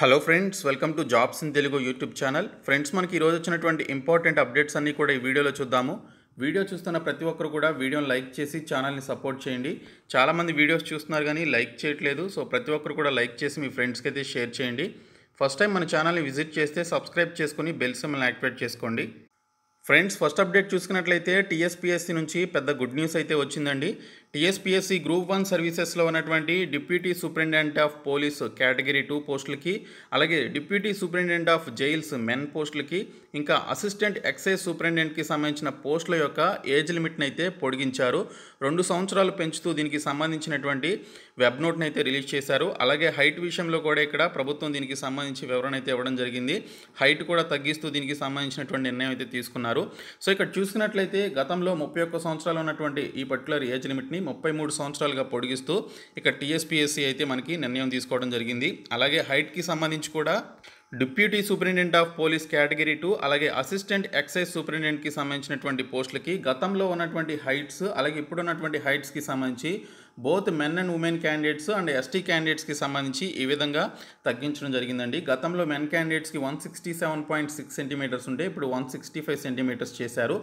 hello friends welcome to jobs in Telugu YouTube channel friends మనకి ఈరోజు వచ్చినటువంటి ఇంపార్టెంట్ అప్డేట్స్ అన్నీ కూడా ఈ వీడియోలో చూద్దాము వీడియో చూస్తున్న ప్రతి ఒక్కరు కూడా వీడియోని లైక్ చేసి ఛానల్ని సపోర్ట్ చేయండి చాలామంది వీడియోస్ చూస్తున్నారు కానీ లైక్ చేయట్లేదు సో ప్రతి ఒక్కరు కూడా లైక్ చేసి మీ ఫ్రెండ్స్కి అయితే షేర్ చేయండి ఫస్ట్ టైం మన ఛానల్ని విజిట్ చేస్తే సబ్స్క్రైబ్ చేసుకుని బెల్ యాక్టివేట్ చేసుకోండి ఫ్రెండ్స్ ఫస్ట్ అప్డేట్ చూసుకున్నట్లయితే టీఎస్పీఎస్సీ నుంచి పెద్ద గుడ్ న్యూస్ అయితే వచ్చిందండి టీఎస్పీఎస్సీ గ్రూప్ వన్ సర్వీసెస్లో ఉన్నటువంటి deputy superintendent of police category two పోస్టులకి అలాగే deputy superintendent of jails men పోస్టులకి ఇంకా అసిస్టెంట్ ఎక్సైజ్ సూపరింటెండెంట్కి సంబంధించిన పోస్టుల యొక్క ఏజ్ లిమిట్ని అయితే పొడిగించారు రెండు సంవత్సరాలు పెంచుతూ దీనికి సంబంధించినటువంటి వెబ్ నోట్ని అయితే రిలీజ్ చేశారు అలాగే హైట్ విషయంలో కూడా ఇక్కడ ప్రభుత్వం దీనికి సంబంధించి వివరణ అయితే ఇవ్వడం జరిగింది హైట్ కూడా తగ్గిస్తూ దీనికి సంబంధించినటువంటి నిర్ణయం అయితే తీసుకున్నారు చేశారు సో ఇక్కడ చూసినట్లయితే గతంలో ముప్పై ఒక్క సంవత్సరాలు ఉన్నటువంటి ఈ పర్టికులర్ ఏజ్ లిమిట్ని ముప్పై మూడు సంవత్సరాలుగా పొడిగిస్తూ ఇక్కడ టీఎస్పీఎస్సీ అయితే మనకి నిర్ణయం తీసుకోవడం జరిగింది అలాగే హైట్కి సంబంధించి కూడా deputy superintendent of police category two అలాగే అసిస్టెంట్ ఎక్సైజ్ సూపరింటెండెంట్కి సంబంధించినటువంటి పోస్టులకి గతంలో ఉన్నటువంటి హైట్స్ అలాగే ఇప్పుడున్నటువంటి హైట్స్కి సంబంధించి both men and women candidates and ST క్యాండిడేట్స్కి సంబంధించి ఈ విధంగా తగ్గించడం జరిగిందండి గతంలో మెన్ క్యాండిడేట్స్కి one sixty seven point six centimetres ఉంటే ఇప్పుడు వన్ సిక్స్టీ ఫైవ్ సెంటీమీటర్స్ చేశారు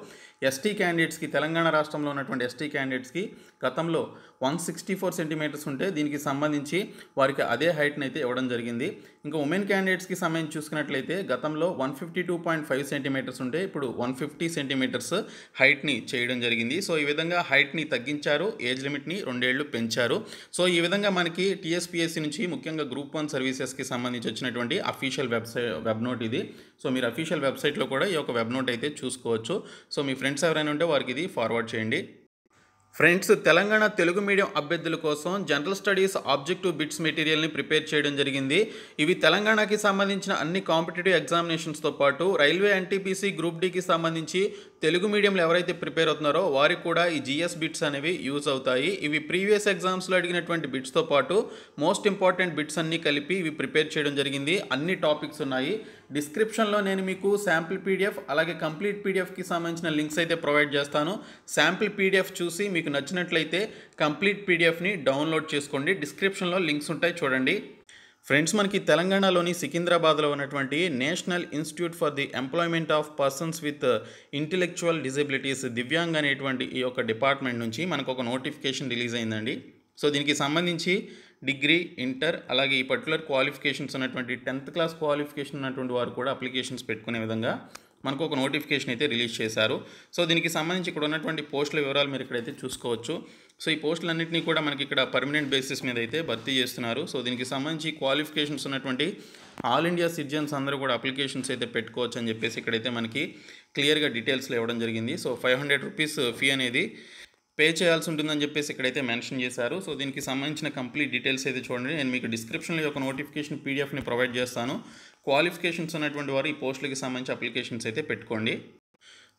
ఎస్టీ క్యాండిడేట్స్కి తెలంగాణ రాష్ట్రంలో ఉన్నటువంటి ఎస్టీ క్యాండిడేట్స్కి గతంలో వన్ సిక్స్టీ ఫోర్ సెంటీమీటర్స్ ఉంటే దీనికి సంబంధించి వారికి అదే హైట్ని అయితే ఇవ్వడం జరిగింది ఇంకా ఉమెన్ క్యాండిడేట్స్కి సమయం చూసుకున్నట్లయితే గతంలో one fifty two point five centimetres ఉంటే ఇప్పుడు వన్ ఫిఫ్టీ సెంటీమీటర్స్ హైట్ని చేయడం జరిగింది సో ఈ విధంగా హైట్ని తగ్గించారు ఏజ్ లిమిట్ని రెండేళ్లు పెంచారు సో ఈ విధంగా మనకి టీఎస్పీఎస్సీ నుంచి ముఖ్యంగా గ్రూప్ వన్ సర్వీసెస్కి సంబంధించి వచ్చినటువంటి అఫీషియల్ వెబ్సైట్ వెబ్ నోట్ ఇది సో మీరు అఫీషియల్ వెబ్సైట్లో కూడా ఈ యొక్క వెబ్ నోట్ అయితే చూసుకోవచ్చు సో మీ ఫ్రెండ్స్ ఎవరైనా ఉంటే వారికి ఇది ఫార్వర్డ్ చేయండి ఫ్రెండ్స్ తెలంగాణ తెలుగు మీడియం అభ్యర్థుల కోసం జనరల్ స్టడీస్ ఆబ్జెక్టివ్ బిట్స్ మెటీరియల్ని ప్రిపేర్ చేయడం జరిగింది ఇవి తెలంగాణకి సంబంధించిన అన్ని కాంపిటేటివ్ ఎగ్జామినేషన్స్తో పాటు రైల్వే ఎన్టీపీసీ గ్రూప్ డికి సంబంధించి తెలుగు మీడియంలో ఎవరైతే ప్రిపేర్ అవుతున్నారో వారికి కూడా ఈ జిఎస్ బిట్స్ అనేవి యూజ్ అవుతాయి ఇవి ప్రీవియస్ ఎగ్జామ్స్లో అడిగినటువంటి బిట్స్తో పాటు మోస్ట్ ఇంపార్టెంట్ బిట్స్ అన్నీ కలిపి ఇవి ప్రిపేర్ చేయడం జరిగింది అన్ని టాపిక్స్ ఉన్నాయి డిస్క్రిప్షన్లో నేను మీకు శాంపిల్ పీడిఎఫ్ అలాగే కంప్లీట్ పీడిఎఫ్కి సంబంధించిన లింక్స్ అయితే ప్రొవైడ్ చేస్తాను శాంపిల్ పీడిఎఫ్ చూసి మీకు మీకు నచ్చినట్లయితే కంప్లీట్ పీడిఎఫ్ని డౌన్లోడ్ చేసుకోండి డిస్క్రిప్షన్లో లింక్స్ ఉంటాయి చూడండి ఫ్రెండ్స్ మనకి తెలంగాణలోని సికింద్రాబాద్లో ఉన్నటువంటి national institute for the employment of persons with intellectual disabilities Divyang అనేటువంటి ఈ యొక్క డిపార్ట్మెంట్ నుంచి మనకు ఒక నోటిఫికేషన్ రిలీజ్ అయిందండి సో దీనికి సంబంధించి డిగ్రీ ఇంటర్ అలాగే ఈ పర్టికులర్ క్వాలిఫికేషన్స్ ఉన్నటువంటి టెన్త్ క్లాస్ క్వాలిఫికేషన్ ఉన్నటువంటి వారు కూడా అప్లికేషన్స్ పెట్టుకునే విధంగా మనకు ఒక నోటిఫికేషన్ అయితే రిలీజ్ చేశారు సో దీనికి సంబంధించి ఇక్కడ ఉన్నటువంటి పోస్టుల వివరాలు మీరు ఇక్కడైతే చూసుకోవచ్చు సో ఈ పోస్టులన్నింటినీ కూడా మనకి ఇక్కడ పర్మనెంట్ బేసిస్ మీద అయితే భర్తీ చేస్తున్నారు సో దీనికి సంబంధించి క్వాలిఫికేషన్స్ ఉన్నటువంటి ఆల్ ఇండియా సిటిజన్స్ అందరూ కూడా అప్లికేషన్స్ అయితే పెట్టుకోవచ్చు అని చెప్పేసి ఇక్కడైతే మనకి క్లియర్గా డీటెయిల్స్లో ఇవ్వడం జరిగింది so five hundred rupees fee అనేది పే చేయాల్సి ఉంటుందని చెప్పేసి ఇక్కడైతే మెన్షన్ చేశారు సో దీనికి సంబంధించిన కంప్లీట్ డీటెయిల్స్ అయితే చూడండి నేను మీకు డిస్క్రిప్షన్లో ఒక నోటిఫికేషన్ పీడిఎఫ్ని ప్రొవైడ్ చేస్తాను క్వాలిఫికేషన్స్ ఉన్నటువంటి వారు ఈ పోస్టులకి సంబంధించి అప్లికేషన్స్ అయితే పెట్టుకోండి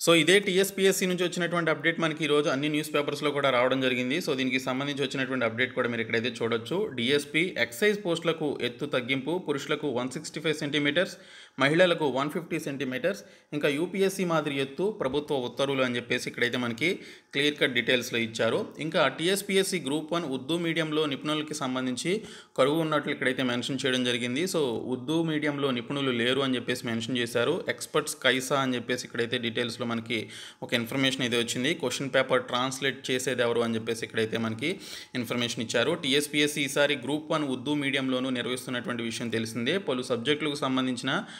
సో ఇదే టీఎస్పీఎస్సీ నుంచి వచ్చినటువంటి అప్డేట్ మనకి ఈరోజు అన్ని న్యూస్ పేపర్స్లో కూడా రావడం జరిగింది సో దీనికి సంబంధించి వచ్చినటువంటి అప్డేట్ కూడా మీరు ఇక్కడైతే చూడొచ్చు డిఎస్పీ ఎక్సైజ్ పోస్టులకు ఎత్తు తగ్గింపు పురుషులకు వన్ సిక్స్టీ ఫైవ్ సెంటీమీటర్స్ మహిళలకు వన్ ఫిఫ్టీ సెంటీమీటర్స్ ఇంకా యూపీఎస్సీ మాదిరి ఎత్తు ప్రభుత్వ ఉత్తర్వులు అని చెప్పేసి ఇక్కడైతే మనకి క్లియర్ కట్ డీటెయిల్స్లో ఇచ్చారు ఇంకా టీఎస్పీఎస్సీ గ్రూప్ వన్ ఉర్దూ మీడియంలో నిపుణులకి సంబంధించి కరువు ఉన్నట్లు ఇక్కడైతే మెన్షన్ చేయడం జరిగింది సో ఉర్దూ మీడియంలో నిపుణులు లేరు అని చెప్పేసి మెన్షన్ చేశారు ఎక్స్పర్ట్స్ కైసా అని చెప్పేసి ఇక్కడైతే డీటెయిల్స్లో మనకి ఒక ఇన్ఫర్మేషన్ అయితే వచ్చింది క్వశ్చన్ పేపర్ ట్రాన్స్లేట్ చేసేది ఎవరు అని చెప్పేసి ఇక్కడైతే మనకి ఇన్ఫర్మేషన్ ఇచ్చారు టీఎస్పీఎస్సీ ఈసారి గ్రూప్ వన్ ఉర్దూ మీడియంలోనూ నిర్వహిస్తున్నటువంటి విషయం తెలిసిందే పలు సబ్జెక్టులకు సంబంధించిన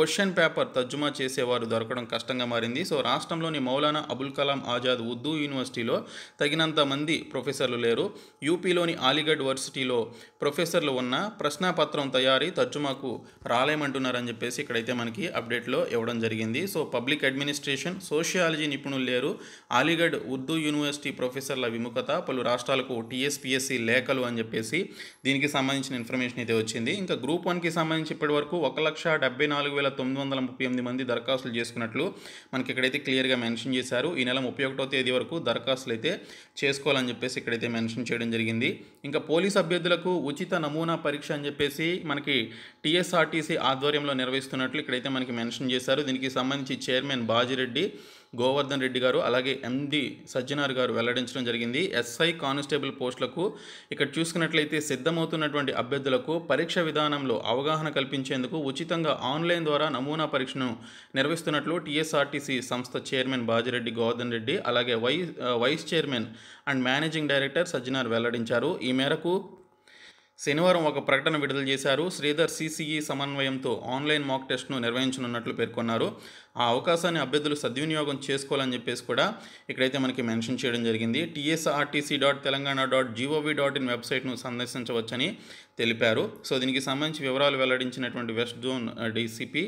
క్వశ్చన్ పేపర్ తర్జుమా చేసేవారు దొరకడం కష్టంగా మారింది సో రాష్ట్రంలోని మౌలానా అబుల్ కలాం ఆజాద్ ఉర్దూ యూనివర్సిటీలో తగినంత మంది ప్రొఫెసర్లు లేరు యూపీలోని అలీగఢ్ వర్సిటీలో ప్రొఫెసర్లు ఉన్న ప్రశ్నాపత్రం తయారీ తర్జుమాకు రాలేమంటున్నారని చెప్పేసి ఇక్కడైతే మనకి అప్డేట్లో ఇవ్వడం జరిగింది సో పబ్లిక్ అడ్మినిస్ట్రేషన్ సోషియాలజీ నిపుణులు లేరు అలీగఢ్ ఉర్దూ యూనివర్సిటీ ప్రొఫెసర్ల విముఖత పలు రాష్ట్రాలకు టీఎస్పిఎస్సి లేఖలు అని చెప్పేసి దీనికి సంబంధించిన ఇన్ఫర్మేషన్ అయితే వచ్చింది ఇంకా గ్రూప్ వన్కి సంబంధించి ఇప్పటి వరకు ఒక లక్ష డెబ్బై నాలుగు వేల తొమ్మిది వందల ముప్పై ఎనిమిది మంది దరఖాస్తులు చేసుకున్నట్లు మనకి ఇక్కడైతే క్లియర్గా మెన్షన్ చేశారు ఈ నెల ముప్పై ఒకటో తేదీ వరకు దరఖాస్తులు అయితే చేసుకోవాలని చెప్పేసి ఇక్కడైతే మెన్షన్ చేయడం జరిగింది ఇంకా పోలీస్ అభ్యర్థులకు ఉచిత నమూనా పరీక్ష అని చెప్పేసి మనకి టీఎస్ఆర్టీసీ ఆధ్వర్యంలో నిర్వహిస్తున్నట్లు ఇక్కడైతే మనకి మెన్షన్ చేశారు దీనికి సంబంధించి చైర్మన్ బాజిరెడ్డి గోవర్ధన్ రెడ్డి గారు అలాగే ఎండి సజ్జనార్ గారు వెల్లడించడం జరిగింది ఎస్ఐ కానిస్టేబుల్ పోస్టులకు ఇక్కడ చూసుకున్నట్లయితే సిద్ధమవుతున్నటువంటి అభ్యర్థులకు పరీక్ష విధానంలో అవగాహన కల్పించేందుకు ఉచితంగా ఆన్లైన్ ద్వారా నమూనా పరీక్షను నిర్వహిస్తున్నట్లు టీఎస్ఆర్టీసీ సంస్థ చైర్మన్ బాజిరెడ్డి గోవర్ధన్ రెడ్డి అలాగే వై vice chairman and managing director Sajjanar వెల్లడించారు ఈ మేరకు శనివారం ఒక ప్రకటన విడుదల చేశారు శ్రీధర్ సిసిఈ సమన్వయంతో ఆన్లైన్ మాక్ టెస్ట్ను నిర్వహించనున్నట్లు పేర్కొన్నారు ఆ అవకాశాన్ని అభ్యర్థులు సద్వినియోగం చేసుకోవాలని చెప్పేసి కూడా ఇక్కడైతే మనకి మెన్షన్ చేయడం జరిగింది TSRTC dot Telangana dot GOV dot in వెబ్సైట్ను సందర్శించవచ్చని తెలిపారు సో దీనికి సంబంధించి వివరాలు వెల్లడించినటువంటి west zone DCP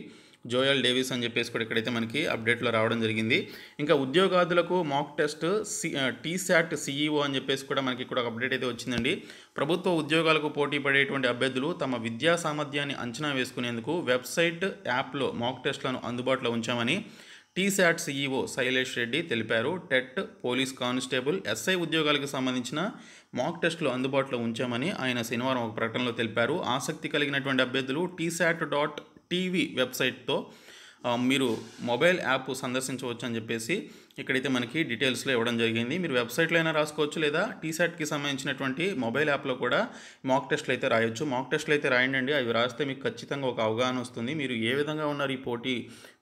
Joel Davis అని చెప్పేసి కూడా ఇక్కడైతే మనకి అప్డేట్లో రావడం జరిగింది ఇంకా ఉద్యోగాదులకు మాక్ టెస్ట్ సి టీశాట్ సిఈఓ అని చెప్పేసి కూడా మనకి ఇక్కడ ఒక అప్డేట్ అయితే వచ్చిందండి ప్రభుత్వ ఉద్యోగాలకు పోటీ పడేటువంటి అభ్యర్థులు తమ విద్యా సామర్థ్యాన్ని అంచనా వేసుకునేందుకు వెబ్సైట్ యాప్లో మాక్ టెస్ట్లను అందుబాటులో ఉంచామని T SAT CEO e Shailesh Reddy తెలిపారు టెట్ పోలీస్ కానిస్టేబుల్ ఎస్ఐ ఉద్యోగాలకు సంబంధించిన మాక్ టెస్టులు అందుబాటులో ఉంచామని ఆయన శనివారం ఒక ప్రకటనలో తెలిపారు ఆసక్తి కలిగినటువంటి అభ్యర్థులు టీశాట్ డాట్ టీవీ వెబ్సైట్తో మీరు మొబైల్ యాప్ సందర్శించవచ్చు అని చెప్పేసి ఇక్కడైతే మనకి డీటెయిల్స్లో ఇవ్వడం జరిగింది మీరు వెబ్సైట్లో అయినా రాసుకోవచ్చు లేదా టీసెట్కి సంబంధించినటువంటి మొబైల్ యాప్లో కూడా మాక్ టెస్ట్లు అయితే రాయొచ్చు మాక్ టెస్ట్లు అయితే రాయండి అవి రాస్తే మీకు ఖచ్చితంగా ఒక అవగాహన వస్తుంది మీరు ఏ విధంగా ఉన్నారు ఈ పోటీ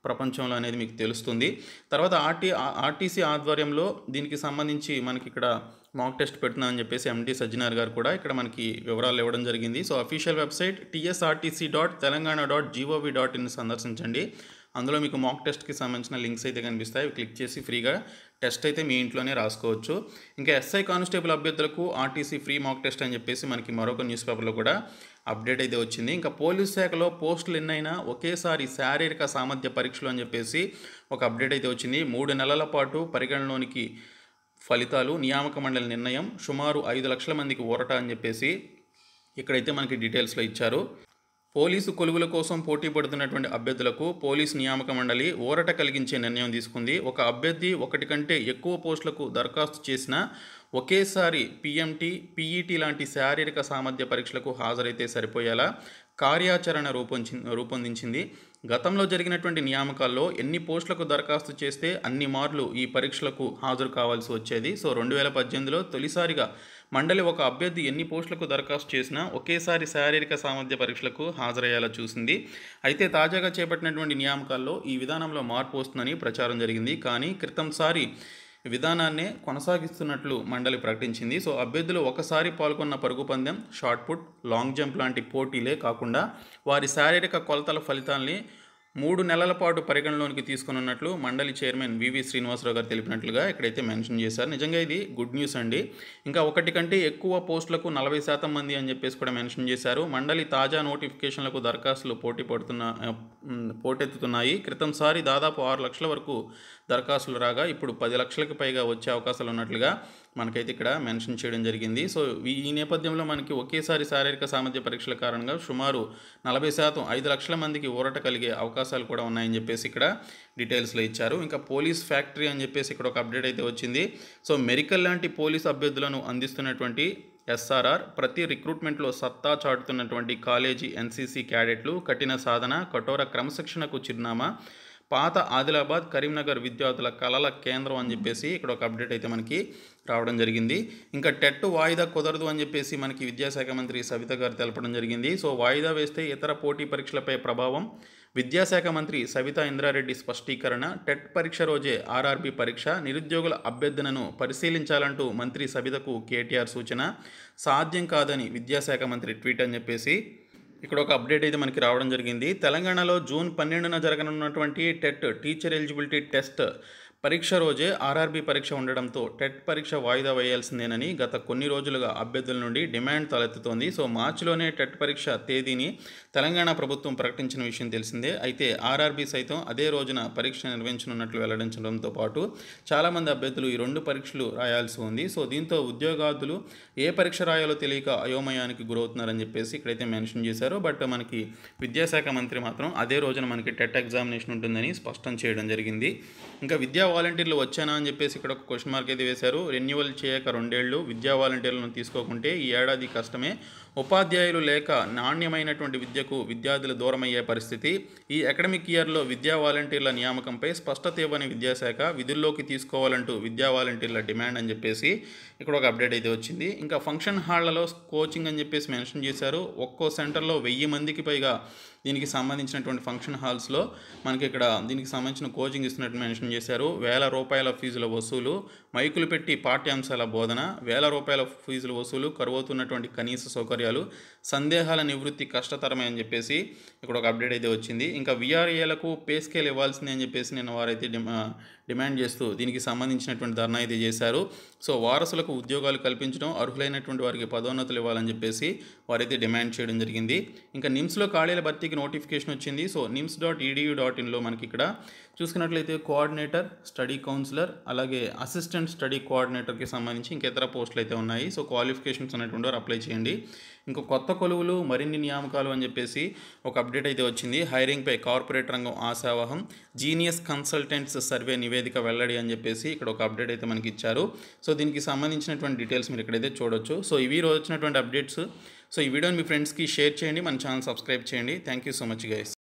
ప్రపంచంలో అనేది మీకు తెలుస్తుంది తర్వాత ఆర్టీ ఆర్టీసీ ఆధ్వర్యంలో దీనికి సంబంధించి మనకి ఇక్కడ మాక్ టెస్ట్ అని చెప్పేసి ఎండి సజ్జనార్ గారు కూడా ఇక్కడ మనకి వివరాలు ఇవ్వడం జరిగింది so official website TSRTC dot Telangana dot GOV dot in సందర్శించండి అందులో మీకు మాక్ టెస్ట్కి సంబంధించిన లింక్స్ అయితే కనిపిస్తాయి క్లిక్ చేసి ఫ్రీగా టెస్ట్ అయితే మీ ఇంట్లోనే రాసుకోవచ్చు ఇంకా ఎస్ఐ కానిస్టేబుల్ అభ్యర్థులకు ఆర్టీసీ ఫ్రీ మాక్ టెస్ట్ అని చెప్పేసి మనకి మరొక న్యూస్ పేపర్లో కూడా అప్డేట్ అయితే వచ్చింది ఇంకా పోలీస్ శాఖలో పోస్టులు ఎన్నైనా ఒకేసారి శారీరక సామర్థ్య పరీక్షలు అని చెప్పేసి ఒక అప్డేట్ అయితే వచ్చింది మూడు నెలల పాటు పరిగణలోనికి ఫలితాలు నియామక మండలి నిర్ణయం సుమారు ఐదు లక్షల మందికి ఊరట అని చెప్పేసి ఇక్కడైతే మనకి డీటెయిల్స్లో ఇచ్చారు పోలీసు కొలువుల కోసం పోటీ పడుతున్నటువంటి అభ్యర్థులకు పోలీసు నియామక మండలి ఊరట కలిగించే నిర్ణయం తీసుకుంది ఒక అభ్యర్థి ఒకటి కంటే ఎక్కువ పోస్టులకు దరఖాస్తు చేసిన ఒకేసారి పిఎంటీ పీఈటీ లాంటి శారీరక సామర్థ్య పరీక్షలకు హాజరైతే సరిపోయేలా కార్యాచరణ రూపొంచి రూపొందించింది గతంలో జరిగినటువంటి నియామకాల్లో ఎన్ని పోస్టులకు దరఖాస్తు చేస్తే అన్ని మార్లు ఈ పరీక్షలకు హాజరు కావాల్సి వచ్చేది సో రెండు వేల పద్దెనిమిదిలో తొలిసారిగా మండలి ఒక అభ్యర్థి ఎన్ని పోస్టులకు దరఖాస్తు చేసినా ఒకేసారి శారీరక సామర్థ్య పరీక్షలకు హాజరయ్యేలా చూసింది అయితే తాజాగా చేపట్టినటువంటి నియామకాల్లో ఈ విధానంలో మార్పు వస్తుందని ప్రచారం జరిగింది కానీ క్రితంసారి విధానాన్నే కొనసాగిస్తున్నట్లు మండలి ప్రకటించింది సో అభ్యర్థులు ఒకసారి పాల్గొన్న పరుగు పందెం షార్ట్పుట్ లాంగ్ జంప్ లాంటి పోటీలే కాకుండా వారి శారీరక కొలతల ఫలితాల్ని మూడు నెలల పాటు పరిగణలోనికి తీసుకున్నట్లు మండలి చైర్మన్ వివి శ్రీనివాసరావు గారు తెలిపినట్లుగా ఇక్కడైతే మెన్షన్ చేశారు నిజంగా ఇది గుడ్ న్యూస్ అండి ఇంకా ఒకటి కంటే ఎక్కువ పోస్టులకు నలభై శాతం మంది అని చెప్పేసి కూడా మెన్షన్ చేశారు మండలి తాజా నోటిఫికేషన్లకు దరఖాస్తులు పోటీ పడుతున్న పోటెత్తుతున్నాయి క్రితంసారి దాదాపు ఆరు లక్షల వరకు దరఖాస్తులు రాగా ఇప్పుడు పది లక్షలకు పైగా వచ్చే అవకాశాలు ఉన్నట్లుగా మనకైతే ఇక్కడ మెన్షన్ చేయడం జరిగింది సో ఈ నేపథ్యంలో మనకి ఒకేసారి శారీరక సామర్థ్య పరీక్షల కారణంగా సుమారు నలభై శాతం ఐదు లక్షల మందికి ఊరట కలిగే అవకాశం అవకాశాలు కూడా ఉన్నాయని చెప్పేసి ఇక్కడ డీటెయిల్స్లో ఇచ్చారు ఇంకా పోలీస్ ఫ్యాక్టరీ అని చెప్పేసి ఇక్కడ ఒక అప్డేట్ అయితే వచ్చింది సో మెరికల్ లాంటి పోలీస్ అభ్యర్థులను అందిస్తున్నటువంటి ఎస్ఆర్ఆర్ ప్రతి రిక్రూట్మెంట్లో సత్తా చాటుతున్నటువంటి కాలేజీ ఎన్సీసీ క్యాడెట్లు కఠిన సాధన కఠోర క్రమశిక్షణకు చిరునామా పాత ఆదిలాబాద్ కరీంనగర్ విద్యార్థుల కళల కేంద్రం అని చెప్పేసి ఇక్కడ ఒక అప్డేట్ అయితే మనకి రావడం జరిగింది ఇంకా టెట్ వాయిదా కుదరదు అని చెప్పేసి మనకి విద్యాశాఖ మంత్రి సవిత గారు తెలపడం జరిగింది సో వాయిదా వేస్తే ఇతర పోటీ పరీక్షలపై ప్రభావం విద్యాశాఖ మంత్రి సవితా ఇంద్రారెడ్డి స్పష్టీకరణ టెట్ పరీక్ష రోజే ఆర్ఆర్బీ పరీక్ష నిరుద్యోగుల అభ్యర్థనను పరిశీలించాలంటూ మంత్రి సవితకు కేటీఆర్ సూచన సాధ్యం కాదని విద్యాశాఖ మంత్రి ట్వీట్ అని చెప్పేసి ఇక్కడ ఒక అప్డేట్ అయితే మనకి రావడం జరిగింది తెలంగాణలో జూన్ పన్నెండున జరగనున్నటువంటి టెట్ టీచర్ ఎలిజిబిలిటీ టెస్ట్ పరీక్ష రోజే ఆర్ఆర్బీ పరీక్ష ఉండడంతో టెట్ పరీక్ష వాయిదా వేయాల్సిందేనని గత కొన్ని రోజులుగా అభ్యర్థుల నుండి డిమాండ్ తలెత్తుతోంది సో మార్చిలోనే టెట్ పరీక్ష తేదీని తెలంగాణ ప్రభుత్వం ప్రకటించిన విషయం తెలిసిందే అయితే ఆర్ఆర్బీ సైతం అదే రోజున పరీక్ష నిర్వహించనున్నట్లు వెల్లడించడంతో పాటు చాలామంది అభ్యర్థులు ఈ రెండు పరీక్షలు రాయాల్సి ఉంది సో దీంతో ఉద్యోగార్థులు ఏ పరీక్ష రాయాలో తెలియక అయోమయానికి గురవుతున్నారని చెప్పేసి ఇక్కడైతే మెన్షన్ చేశారు బట్ మనకి విద్యాశాఖ మంత్రి మాత్రం అదే రోజున మనకి టెట్ ఎగ్జామినేషన్ ఉంటుందని స్పష్టం చేయడం జరిగింది ఇంకా విద్యా వాలంటీర్లు వచ్చానా అని చెప్పేసి ఇక్కడ ఒక క్వశ్చన్ మార్క్ అయితే వేశారు రెన్యువల్ చేయక రెండేళ్లు విద్యా వాలంటీర్లను తీసుకోకుంటే ఈ ఏడాది కష్టమే ఉపాధ్యాయులు లేక నాణ్యమైనటువంటి విద్యకు విద్యార్థులు దూరమయ్యే పరిస్థితి ఈ అకాడమిక్ ఇయర్లో విద్యా వాలంటీర్ల నియామకంపై స్పష్టత ఇవ్వని విద్యాశాఖ విధుల్లోకి తీసుకోవాలంటూ విద్యా వాలంటీర్ల డిమాండ్ అని చెప్పేసి ఇక్కడ ఒక అప్డేట్ అయితే వచ్చింది ఇంకా ఫంక్షన్ హాళ్లలో కోచింగ్ అని చెప్పేసి మెన్షన్ చేశారు ఒక్కో సెంటర్లో వెయ్యి మందికి పైగా దీనికి సంబంధించినటువంటి ఫంక్షన్ హాల్స్లో మనకి ఇక్కడ దీనికి సంబంధించిన కోచింగ్ ఇస్తున్నట్టు మెన్షన్ చేశారు వేల రూపాయల ఫీజుల వసూలు మైకులు పెట్టి పాఠ్యాంశాల బోధన వేల రూపాయల ఫీజుల వసూలు కరువుతున్నటువంటి కనీస సౌకర్యాలు సందేహాల నివృత్తి కష్టతరమే అని చెప్పేసి ఇక్కడ ఒక అప్డేట్ అయితే వచ్చింది ఇంకా విఆర్ఏలకు పే స్కేల్ ఇవ్వాల్సిందే అని చెప్పేసి నిన్న వారైతే డిమాండ్ చేస్తూ దీనికి సంబంధించినటువంటి ధర్నా అయితే చేశారు సో వారసులకు ఉద్యోగాలు కల్పించడం అర్హులైనటువంటి వారికి పదోన్నతులు ఇవ్వాలని చెప్పేసి వారైతే డిమాండ్ చేయడం జరిగింది ఇంకా నిమ్స్లో ఖాళీల భర్తీకి నోటిఫికేషన్ వచ్చింది so NIMS dot EDU dot ఇన్లో మనకి ఇక్కడ చూసుకున్నట్లయితే కోఆర్డినేటర్ స్టడీ కౌన్సిలర్ అలాగే అసిస్టెంట్ స్టడీ కోఆర్డినేటర్కి సంబంధించి ఇంకా ఇతర పోస్టులు అయితే ఉన్నాయి సో క్వాలిఫికేషన్స్ అనేటువంటి వారు అప్లై చేయండి ఇంకా కొత్త కొలువులు మరిన్ని నియామకాలు అని చెప్పేసి ఒక అప్డేట్ అయితే వచ్చింది హైరింగ్పై కార్పొరేట్ రంగం ఆశావాహం జీనియస్ కన్సల్టెంట్స్ సర్వే నివేదిక వేదిక వెల్లడి అని చెప్పేసి ఇక్కడ ఒక అప్డేట్ అయితే మనకి ఇచ్చారు సో దీనికి సంబంధించినటువంటి డీటెయిల్స్ మీరు ఇక్కడైతే చూడొచ్చు సో ఇవి రోజు వచ్చినటువంటి అప్డేట్స్ సో ఈ వీడియోని మీ ఫ్రెండ్స్కి షేర్ చేయండి మన ఛానల్ సబ్స్క్రైబ్ చేయండి thank you so much guys